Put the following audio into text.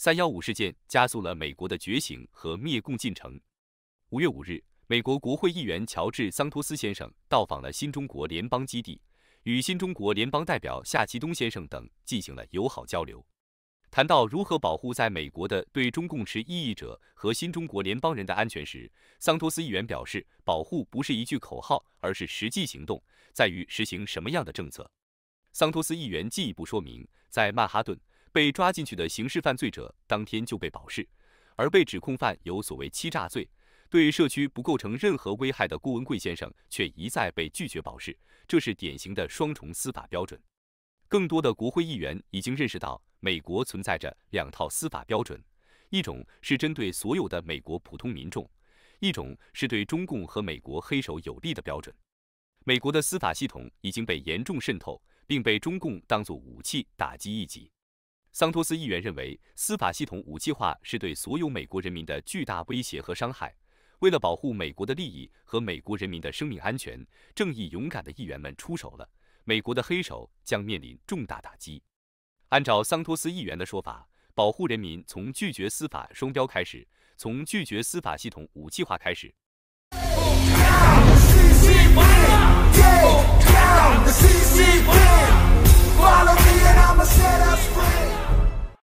三幺五事件加速了美国的觉醒和灭共进程。五月五日，美国国会议员乔治·桑托斯先生到访了新中国联邦基地，与新中国联邦代表夏其东先生等进行了友好交流。谈到如何保护在美国的对中共持异议者和新中国联邦人的安全时，桑托斯议员表示：“保护不是一句口号，而是实际行动，在于实行什么样的政策。”桑托斯议员进一步说明，在曼哈顿。被抓进去的刑事犯罪者当天就被保释，而被指控犯有所谓欺诈罪、对社区不构成任何危害的郭文贵先生却一再被拒绝保释，这是典型的双重司法标准。更多的国会议员已经认识到，美国存在着两套司法标准，一种是针对所有的美国普通民众，一种是对中共和美国黑手有利的标准。美国的司法系统已经被严重渗透，并被中共当作武器打击异己。桑托斯议员认为，司法系统武器化是对所有美国人民的巨大威胁和伤害。为了保护美国的利益和美国人民的生命安全，正义勇敢的议员们出手了。美国的黑手将面临重大打击。按照桑托斯议员的说法，保护人民从拒绝司法双标开始，从拒绝司法系统武器化开始。